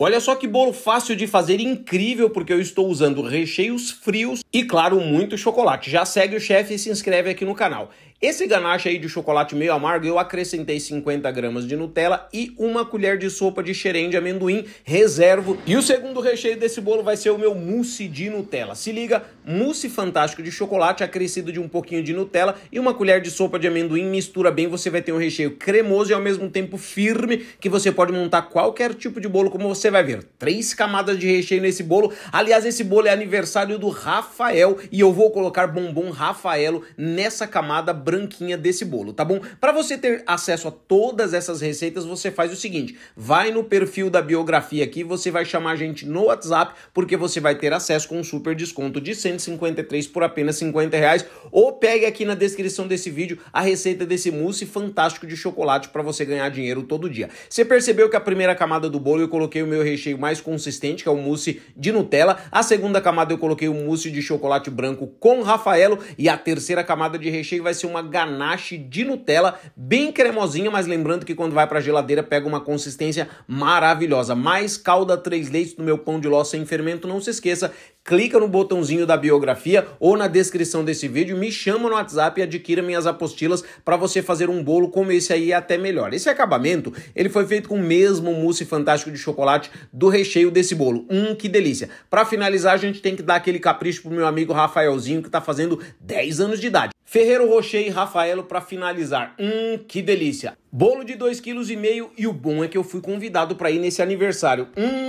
Olha só que bolo fácil de fazer, incrível, porque eu estou usando recheios frios e, claro, muito chocolate. Já segue o chefe e se inscreve aqui no canal. Esse ganache aí de chocolate meio amargo, eu acrescentei 50 gramas de Nutella e uma colher de sopa de xerém de amendoim, reservo. E o segundo recheio desse bolo vai ser o meu mousse de Nutella. Se liga, mousse fantástico de chocolate acrescido de um pouquinho de Nutella e uma colher de sopa de amendoim, mistura bem, você vai ter um recheio cremoso e ao mesmo tempo firme, que você pode montar qualquer tipo de bolo, como você vai ver. Três camadas de recheio nesse bolo. Aliás, esse bolo é aniversário do Rafael e eu vou colocar bombom Rafaelo nessa camada branquinha desse bolo, tá bom? Para você ter acesso a todas essas receitas, você faz o seguinte: vai no perfil da biografia aqui, você vai chamar a gente no WhatsApp, porque você vai ter acesso com um super desconto de 153 por apenas 50 reais. Ou pegue aqui na descrição desse vídeo a receita desse mousse fantástico de chocolate para você ganhar dinheiro todo dia. Você percebeu que a primeira camada do bolo eu coloquei o meu recheio mais consistente, que é o mousse de Nutella. A segunda camada eu coloquei o mousse de chocolate branco com Rafaelo. E a terceira camada de recheio vai ser uma uma ganache de Nutella, bem cremosinha, mas lembrando que quando vai para a geladeira pega uma consistência maravilhosa. Mais calda três leites no meu pão de ló sem fermento, não se esqueça, clica no botãozinho da biografia ou na descrição desse vídeo, me chama no WhatsApp e adquira minhas apostilas para você fazer um bolo como esse aí até melhor. Esse acabamento, ele foi feito com o mesmo mousse fantástico de chocolate do recheio desse bolo. Hum, que delícia. Para finalizar, a gente tem que dar aquele capricho pro meu amigo Rafaelzinho que tá fazendo 10 anos de idade. Ferreiro Rocher e Rafaelo para finalizar. Hum, que delícia! Bolo de 2,5 kg e o bom é que eu fui convidado para ir nesse aniversário. Hum,